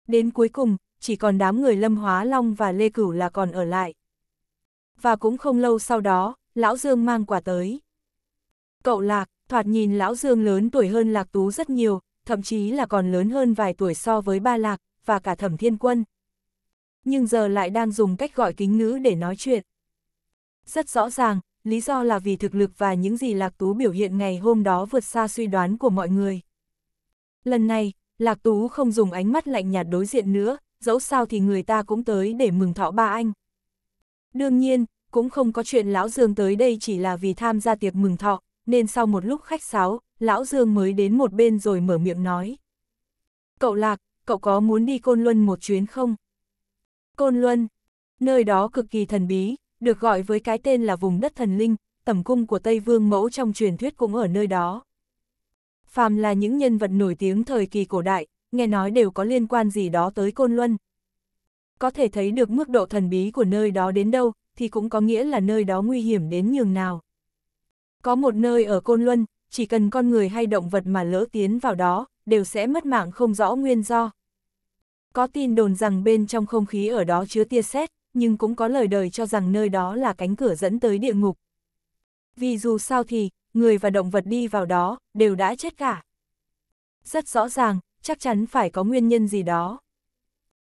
Đến cuối cùng, chỉ còn đám người Lâm Hóa Long và Lê Cửu là còn ở lại. Và cũng không lâu sau đó, Lão Dương mang quả tới. Cậu Lạc, thoạt nhìn Lão Dương lớn tuổi hơn Lạc Tú rất nhiều, thậm chí là còn lớn hơn vài tuổi so với ba Lạc, và cả Thẩm Thiên Quân nhưng giờ lại đang dùng cách gọi kính ngữ để nói chuyện. Rất rõ ràng, lý do là vì thực lực và những gì Lạc Tú biểu hiện ngày hôm đó vượt xa suy đoán của mọi người. Lần này, Lạc Tú không dùng ánh mắt lạnh nhạt đối diện nữa, dẫu sao thì người ta cũng tới để mừng thọ ba anh. Đương nhiên, cũng không có chuyện Lão Dương tới đây chỉ là vì tham gia tiệc mừng thọ, nên sau một lúc khách sáo, Lão Dương mới đến một bên rồi mở miệng nói. Cậu Lạc, cậu có muốn đi Côn Luân một chuyến không? Côn Luân. Nơi đó cực kỳ thần bí, được gọi với cái tên là vùng đất thần linh, Tầm cung của Tây Vương Mẫu trong truyền thuyết cũng ở nơi đó. Phàm là những nhân vật nổi tiếng thời kỳ cổ đại, nghe nói đều có liên quan gì đó tới Côn Luân. Có thể thấy được mức độ thần bí của nơi đó đến đâu, thì cũng có nghĩa là nơi đó nguy hiểm đến nhường nào. Có một nơi ở Côn Luân, chỉ cần con người hay động vật mà lỡ tiến vào đó, đều sẽ mất mạng không rõ nguyên do. Có tin đồn rằng bên trong không khí ở đó chứa tia sét, nhưng cũng có lời đời cho rằng nơi đó là cánh cửa dẫn tới địa ngục. Vì dù sao thì, người và động vật đi vào đó, đều đã chết cả. Rất rõ ràng, chắc chắn phải có nguyên nhân gì đó.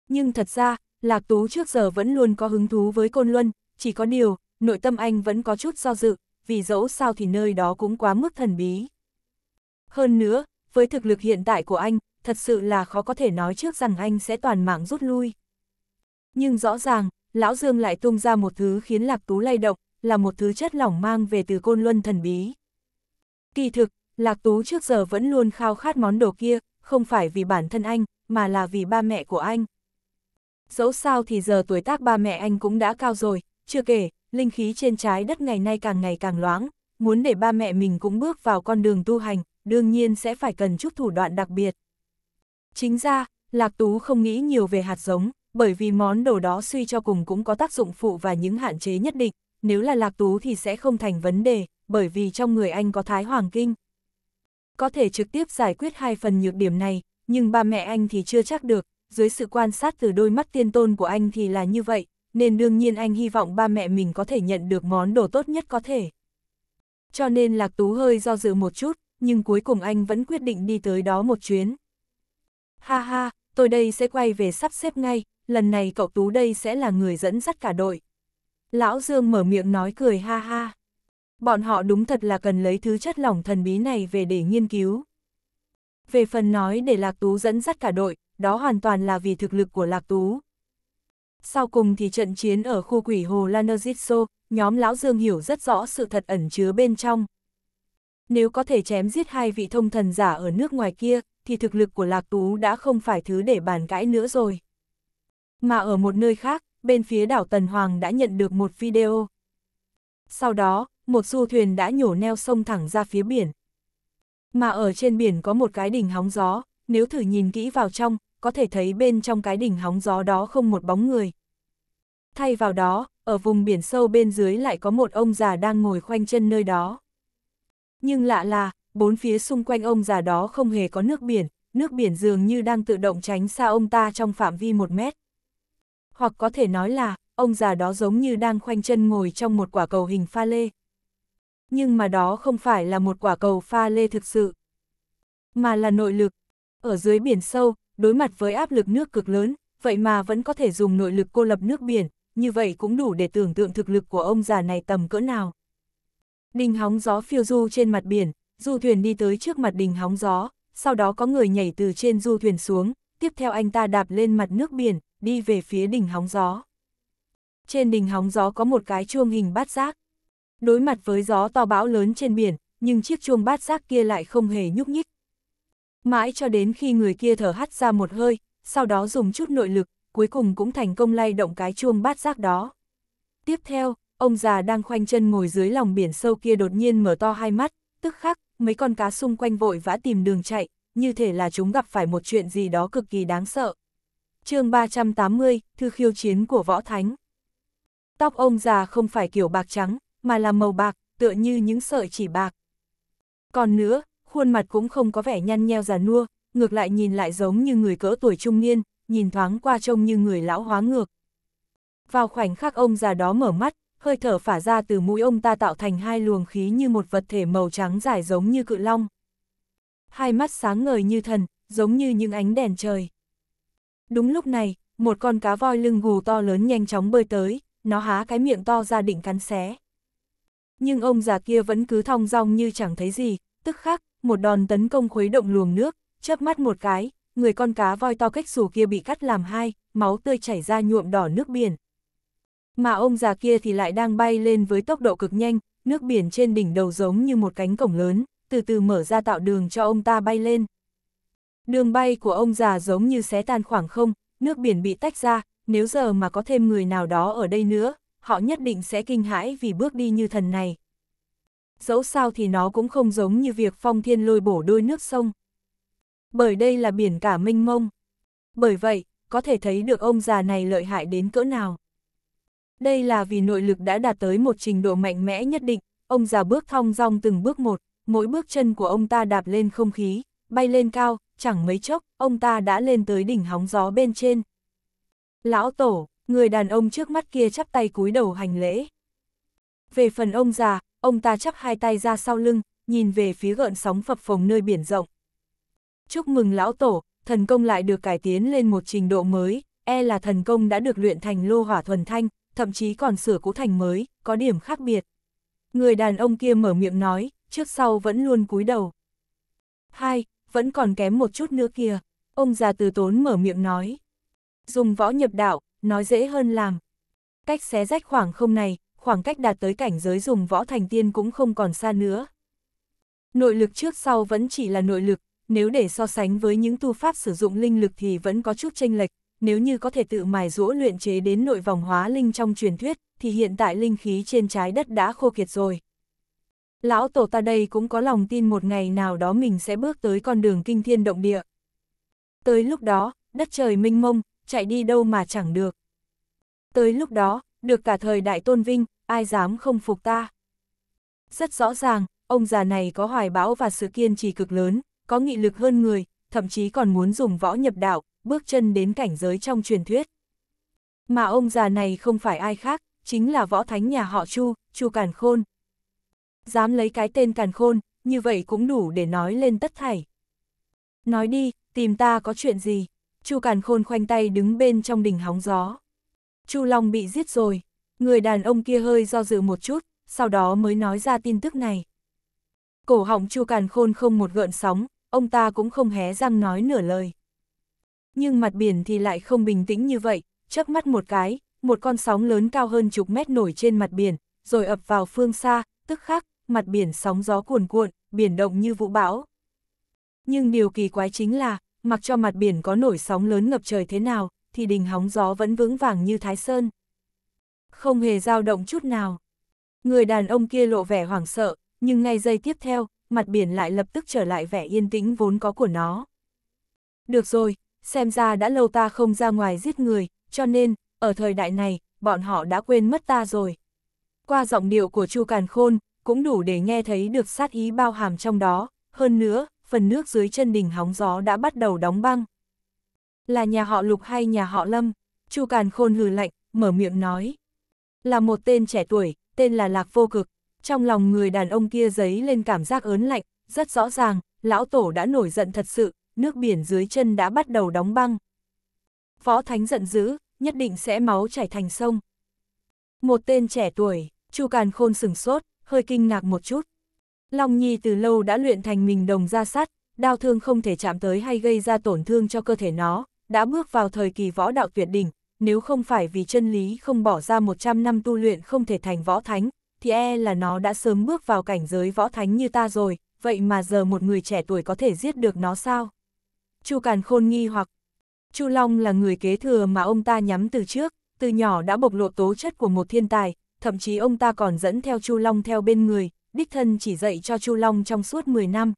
Nhưng thật ra, Lạc Tú trước giờ vẫn luôn có hứng thú với Côn Luân, chỉ có điều, nội tâm anh vẫn có chút do dự, vì dẫu sao thì nơi đó cũng quá mức thần bí. Hơn nữa, với thực lực hiện tại của anh, thật sự là khó có thể nói trước rằng anh sẽ toàn mạng rút lui. Nhưng rõ ràng, Lão Dương lại tung ra một thứ khiến Lạc Tú lay động, là một thứ chất lỏng mang về từ côn luân thần bí. Kỳ thực, Lạc Tú trước giờ vẫn luôn khao khát món đồ kia, không phải vì bản thân anh, mà là vì ba mẹ của anh. Dẫu sao thì giờ tuổi tác ba mẹ anh cũng đã cao rồi, chưa kể, linh khí trên trái đất ngày nay càng ngày càng loãng, muốn để ba mẹ mình cũng bước vào con đường tu hành, đương nhiên sẽ phải cần chút thủ đoạn đặc biệt. Chính ra, Lạc Tú không nghĩ nhiều về hạt giống, bởi vì món đồ đó suy cho cùng cũng có tác dụng phụ và những hạn chế nhất định, nếu là Lạc Tú thì sẽ không thành vấn đề, bởi vì trong người anh có Thái Hoàng Kinh. Có thể trực tiếp giải quyết hai phần nhược điểm này, nhưng ba mẹ anh thì chưa chắc được, dưới sự quan sát từ đôi mắt tiên tôn của anh thì là như vậy, nên đương nhiên anh hy vọng ba mẹ mình có thể nhận được món đồ tốt nhất có thể. Cho nên Lạc Tú hơi do dự một chút, nhưng cuối cùng anh vẫn quyết định đi tới đó một chuyến. Ha ha, tôi đây sẽ quay về sắp xếp ngay, lần này cậu Tú đây sẽ là người dẫn dắt cả đội. Lão Dương mở miệng nói cười ha ha. Bọn họ đúng thật là cần lấy thứ chất lỏng thần bí này về để nghiên cứu. Về phần nói để Lạc Tú dẫn dắt cả đội, đó hoàn toàn là vì thực lực của Lạc Tú. Sau cùng thì trận chiến ở khu quỷ hồ Lanergitso, nhóm Lão Dương hiểu rất rõ sự thật ẩn chứa bên trong. Nếu có thể chém giết hai vị thông thần giả ở nước ngoài kia, thì thực lực của Lạc Tú đã không phải thứ để bàn cãi nữa rồi. Mà ở một nơi khác, bên phía đảo Tần Hoàng đã nhận được một video. Sau đó, một du thuyền đã nhổ neo sông thẳng ra phía biển. Mà ở trên biển có một cái đỉnh hóng gió, nếu thử nhìn kỹ vào trong, có thể thấy bên trong cái đỉnh hóng gió đó không một bóng người. Thay vào đó, ở vùng biển sâu bên dưới lại có một ông già đang ngồi khoanh chân nơi đó. Nhưng lạ là, bốn phía xung quanh ông già đó không hề có nước biển, nước biển dường như đang tự động tránh xa ông ta trong phạm vi một mét. Hoặc có thể nói là, ông già đó giống như đang khoanh chân ngồi trong một quả cầu hình pha lê. Nhưng mà đó không phải là một quả cầu pha lê thực sự, mà là nội lực. Ở dưới biển sâu, đối mặt với áp lực nước cực lớn, vậy mà vẫn có thể dùng nội lực cô lập nước biển, như vậy cũng đủ để tưởng tượng thực lực của ông già này tầm cỡ nào. Đình hóng gió phiêu du trên mặt biển, du thuyền đi tới trước mặt đình hóng gió, sau đó có người nhảy từ trên du thuyền xuống, tiếp theo anh ta đạp lên mặt nước biển, đi về phía đình hóng gió. Trên đình hóng gió có một cái chuông hình bát giác. Đối mặt với gió to bão lớn trên biển, nhưng chiếc chuông bát giác kia lại không hề nhúc nhích. Mãi cho đến khi người kia thở hắt ra một hơi, sau đó dùng chút nội lực, cuối cùng cũng thành công lay động cái chuông bát giác đó. Tiếp theo, ông già đang khoanh chân ngồi dưới lòng biển sâu kia đột nhiên mở to hai mắt, tức khắc, mấy con cá xung quanh vội vã tìm đường chạy, như thể là chúng gặp phải một chuyện gì đó cực kỳ đáng sợ. chương 380, Thư khiêu chiến của Võ Thánh Tóc ông già không phải kiểu bạc trắng, mà là màu bạc, tựa như những sợi chỉ bạc. Còn nữa, khuôn mặt cũng không có vẻ nhăn nheo già nua, ngược lại nhìn lại giống như người cỡ tuổi trung niên, nhìn thoáng qua trông như người lão hóa ngược. Vào khoảnh khắc ông già đó mở mắt, hơi thở phả ra từ mũi ông ta tạo thành hai luồng khí như một vật thể màu trắng dài giống như cự long. Hai mắt sáng ngời như thần, giống như những ánh đèn trời. Đúng lúc này, một con cá voi lưng gù to lớn nhanh chóng bơi tới, nó há cái miệng to ra định cắn xé. Nhưng ông già kia vẫn cứ thong dong như chẳng thấy gì, tức khắc, một đòn tấn công khuấy động luồng nước, chớp mắt một cái, người con cá voi to cách xù kia bị cắt làm hai, máu tươi chảy ra nhuộm đỏ nước biển mà ông già kia thì lại đang bay lên với tốc độ cực nhanh, nước biển trên đỉnh đầu giống như một cánh cổng lớn, từ từ mở ra tạo đường cho ông ta bay lên. Đường bay của ông già giống như xé tan khoảng không, nước biển bị tách ra, nếu giờ mà có thêm người nào đó ở đây nữa, họ nhất định sẽ kinh hãi vì bước đi như thần này. Dẫu sao thì nó cũng không giống như việc phong thiên lôi bổ đôi nước sông. Bởi đây là biển cả mênh mông. Bởi vậy, có thể thấy được ông già này lợi hại đến cỡ nào. Đây là vì nội lực đã đạt tới một trình độ mạnh mẽ nhất định, ông già bước thong dong từng bước một, mỗi bước chân của ông ta đạp lên không khí, bay lên cao, chẳng mấy chốc, ông ta đã lên tới đỉnh hóng gió bên trên. Lão Tổ, người đàn ông trước mắt kia chắp tay cúi đầu hành lễ. Về phần ông già, ông ta chắp hai tay ra sau lưng, nhìn về phía gợn sóng phập phồng nơi biển rộng. Chúc mừng Lão Tổ, thần công lại được cải tiến lên một trình độ mới, e là thần công đã được luyện thành lô hỏa thuần thanh, thậm chí còn sửa cũ thành mới, có điểm khác biệt. Người đàn ông kia mở miệng nói, trước sau vẫn luôn cúi đầu. Hai, vẫn còn kém một chút nữa kia. Ông già từ tốn mở miệng nói. Dùng võ nhập đạo, nói dễ hơn làm. Cách xé rách khoảng không này, khoảng cách đạt tới cảnh giới dùng võ thành tiên cũng không còn xa nữa. Nội lực trước sau vẫn chỉ là nội lực, nếu để so sánh với những tu pháp sử dụng linh lực thì vẫn có chút chênh lệch, nếu như có thể tự mài rũa luyện chế đến nội vòng hóa linh trong truyền thuyết, thì hiện tại linh khí trên trái đất đã khô kiệt rồi. Lão tổ ta đây cũng có lòng tin một ngày nào đó mình sẽ bước tới con đường kinh thiên động địa. Tới lúc đó, đất trời minh mông, chạy đi đâu mà chẳng được. Tới lúc đó, được cả thời đại tôn vinh, ai dám không phục ta. Rất rõ ràng, ông già này có hoài bão và sự kiên trì cực lớn, có nghị lực hơn người, thậm chí còn muốn dùng võ nhập đạo, bước chân đến cảnh giới trong truyền thuyết. Mà ông già này không phải ai khác, chính là võ thánh nhà họ Chu, Chu Càn Khôn. Dám lấy cái tên Càn Khôn, như vậy cũng đủ để nói lên tất thảy. Nói đi, tìm ta có chuyện gì? Chu Càn Khôn khoanh tay đứng bên trong đỉnh hóng gió. Chu Long bị giết rồi, người đàn ông kia hơi do dự một chút, sau đó mới nói ra tin tức này. Cổ họng Chu Càn Khôn không một gợn sóng, ông ta cũng không hé răng nói nửa lời nhưng mặt biển thì lại không bình tĩnh như vậy, chớp mắt một cái, một con sóng lớn cao hơn chục mét nổi trên mặt biển, rồi ập vào phương xa, tức khắc, mặt biển sóng gió cuồn cuộn, biển động như vũ bão. Nhưng điều kỳ quái chính là, mặc cho mặt biển có nổi sóng lớn ngập trời thế nào, thì đình hóng gió vẫn vững vàng như thái sơn. Không hề dao động chút nào. Người đàn ông kia lộ vẻ hoảng sợ, nhưng ngay giây tiếp theo, mặt biển lại lập tức trở lại vẻ yên tĩnh vốn có của nó. Được rồi, xem ra đã lâu ta không ra ngoài giết người, cho nên, ở thời đại này, bọn họ đã quên mất ta rồi. Qua giọng điệu của Chu Càn Khôn, cũng đủ để nghe thấy được sát ý bao hàm trong đó, hơn nữa, phần nước dưới chân đỉnh hóng gió đã bắt đầu đóng băng. Là nhà họ Lục hay nhà họ Lâm? Chu Càn Khôn hừ lạnh, mở miệng nói. Là một tên trẻ tuổi, tên là Lạc Vô Cực. Trong lòng người đàn ông kia giấy lên cảm giác ớn lạnh, rất rõ ràng, lão tổ đã nổi giận thật sự, nước biển dưới chân đã bắt đầu đóng băng. Phó Thánh giận dữ, nhất định sẽ máu chảy thành sông. Một tên trẻ tuổi, Chu Càn Khôn sừng sốt, hơi kinh ngạc một chút. Long Nhi từ lâu đã luyện thành mình đồng ra sắt, đao thương không thể chạm tới hay gây ra tổn thương cho cơ thể nó, đã bước vào thời kỳ võ đạo tuyệt đỉnh, nếu không phải vì chân lý không bỏ ra 100 năm tu luyện không thể thành võ thánh, thì e là nó đã sớm bước vào cảnh giới võ thánh như ta rồi, vậy mà giờ một người trẻ tuổi có thể giết được nó sao? Chu Càn Khôn nghi hoặc. Chu Long là người kế thừa mà ông ta nhắm từ trước, từ nhỏ đã bộc lộ tố chất của một thiên tài, thậm chí ông ta còn dẫn theo Chu Long theo bên người, đích thân chỉ dạy cho Chu Long trong suốt 10 năm.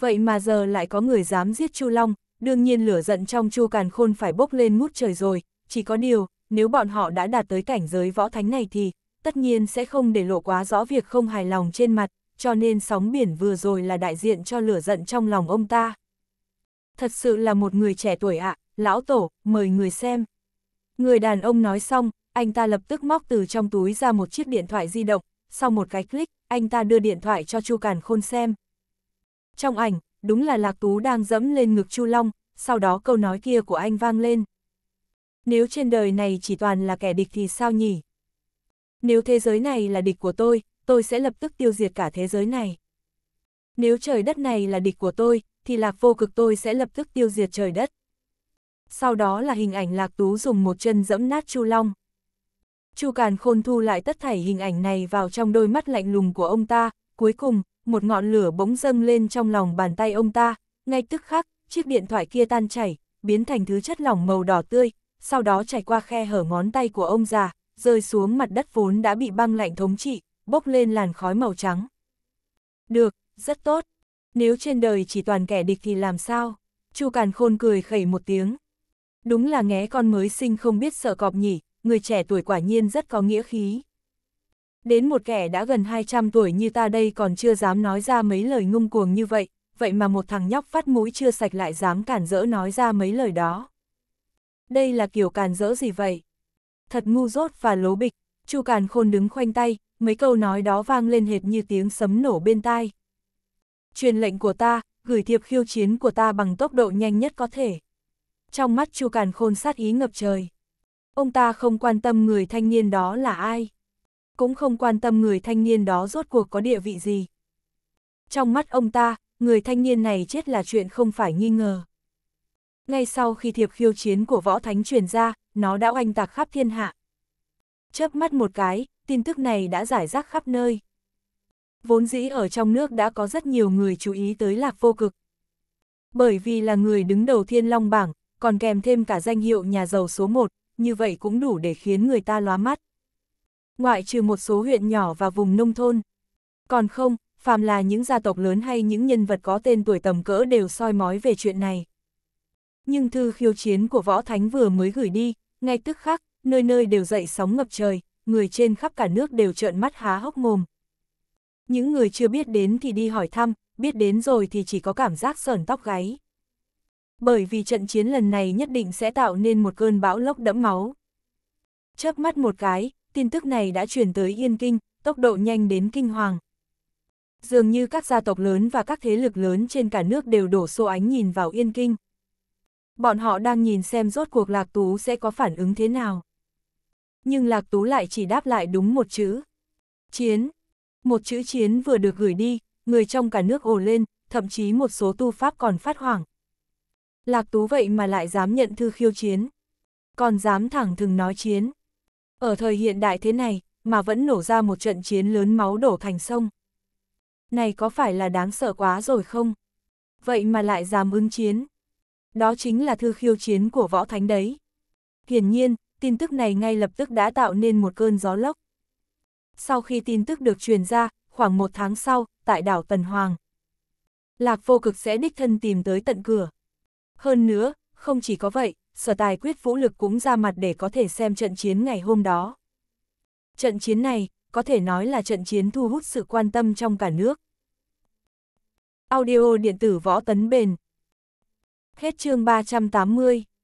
Vậy mà giờ lại có người dám giết Chu Long, đương nhiên lửa giận trong Chu Càn Khôn phải bốc lên ngút trời rồi, chỉ có điều, nếu bọn họ đã đạt tới cảnh giới võ thánh này thì, tất nhiên sẽ không để lộ quá rõ việc không hài lòng trên mặt, cho nên sóng biển vừa rồi là đại diện cho lửa giận trong lòng ông ta thật sự là một người trẻ tuổi ạ, lão tổ, mời người xem. Người đàn ông nói xong, anh ta lập tức móc từ trong túi ra một chiếc điện thoại di động, sau một cái click, anh ta đưa điện thoại cho Chu Càn Khôn xem. Trong ảnh, đúng là Lạc Tú đang dẫm lên ngực Chu Long, sau đó câu nói kia của anh vang lên. Nếu trên đời này chỉ toàn là kẻ địch thì sao nhỉ? Nếu thế giới này là địch của tôi, tôi sẽ lập tức tiêu diệt cả thế giới này. Nếu trời đất này là địch của tôi, thì lạc vô cực tôi sẽ lập tức tiêu diệt trời đất. Sau đó là hình ảnh lạc tú dùng một chân dẫm nát Chu Long. Chu Càn Khôn thu lại tất thảy hình ảnh này vào trong đôi mắt lạnh lùng của ông ta, cuối cùng, một ngọn lửa bỗng dâng lên trong lòng bàn tay ông ta, ngay tức khắc, chiếc điện thoại kia tan chảy, biến thành thứ chất lỏng màu đỏ tươi, sau đó chảy qua khe hở ngón tay của ông già, rơi xuống mặt đất vốn đã bị băng lạnh thống trị, bốc lên làn khói màu trắng. Được, rất tốt, nếu trên đời chỉ toàn kẻ địch thì làm sao? Chu Càn Khôn cười khẩy một tiếng. Đúng là nghé con mới sinh không biết sợ cọp nhỉ, người trẻ tuổi quả nhiên rất có nghĩa khí. Đến một kẻ đã gần 200 tuổi như ta đây còn chưa dám nói ra mấy lời ngung cuồng như vậy, vậy mà một thằng nhóc phát mũi chưa sạch lại dám cản rỡ nói ra mấy lời đó. Đây là kiểu cản rỡ gì vậy? Thật ngu dốt và lố bịch, Chu Càn Khôn đứng khoanh tay, mấy câu nói đó vang lên hệt như tiếng sấm nổ bên tai, truyền lệnh của ta, gửi thiệp khiêu chiến của ta bằng tốc độ nhanh nhất có thể. Trong mắt Chu Càn Khôn sát ý ngập trời. Ông ta không quan tâm người thanh niên đó là ai. Cũng không quan tâm người thanh niên đó rốt cuộc có địa vị gì. Trong mắt ông ta, người thanh niên này chết là chuyện không phải nghi ngờ. Ngay sau khi thiệp khiêu chiến của võ thánh truyền ra, nó đã oanh tạc khắp thiên hạ. Chớp mắt một cái, tin tức này đã giải rác khắp nơi vốn dĩ ở trong nước đã có rất nhiều người chú ý tới lạc vô cực. Bởi vì là người đứng đầu thiên long bảng, còn kèm thêm cả danh hiệu nhà giàu số 1, như vậy cũng đủ để khiến người ta lóa mắt. Ngoại trừ một số huyện nhỏ và vùng nông thôn. Còn không, phàm là những gia tộc lớn hay những nhân vật có tên tuổi tầm cỡ đều soi mói về chuyện này. Nhưng thư khiêu chiến của Võ Thánh vừa mới gửi đi, ngay tức khắc, nơi nơi đều dậy sóng ngập trời, người trên khắp cả nước đều trợn mắt há hốc mồm. Những người chưa biết đến thì đi hỏi thăm, biết đến rồi thì chỉ có cảm giác sờn tóc gáy. Bởi vì trận chiến lần này nhất định sẽ tạo nên một cơn bão lốc đẫm máu. Chớp mắt một cái, tin tức này đã truyền tới Yên Kinh, tốc độ nhanh đến kinh hoàng. Dường như các gia tộc lớn và các thế lực lớn trên cả nước đều đổ xô ánh nhìn vào Yên Kinh. Bọn họ đang nhìn xem rốt cuộc Lạc Tú sẽ có phản ứng thế nào. Nhưng Lạc Tú lại chỉ đáp lại đúng một chữ. Chiến. Một chữ chiến vừa được gửi đi, người trong cả nước ồ lên, thậm chí một số tu pháp còn phát hoảng. Lạc Tú vậy mà lại dám nhận thư khiêu chiến, còn dám thẳng thừng nói chiến. Ở thời hiện đại thế này, mà vẫn nổ ra một trận chiến lớn máu đổ thành sông. Này có phải là đáng sợ quá rồi không? Vậy mà lại dám ứng chiến. Đó chính là thư khiêu chiến của võ thánh đấy. Hiển nhiên, tin tức này ngay lập tức đã tạo nên một cơn gió lốc sau khi tin tức được truyền ra, khoảng một tháng sau, tại đảo Tần Hoàng. Lạc vô cực sẽ đích thân tìm tới tận cửa. Hơn nữa, không chỉ có vậy, sở tài quyết vũ lực cũng ra mặt để có thể xem trận chiến ngày hôm đó. Trận chiến này, có thể nói là trận chiến thu hút sự quan tâm trong cả nước. Audio điện tử võ tấn bền. Hết chương 380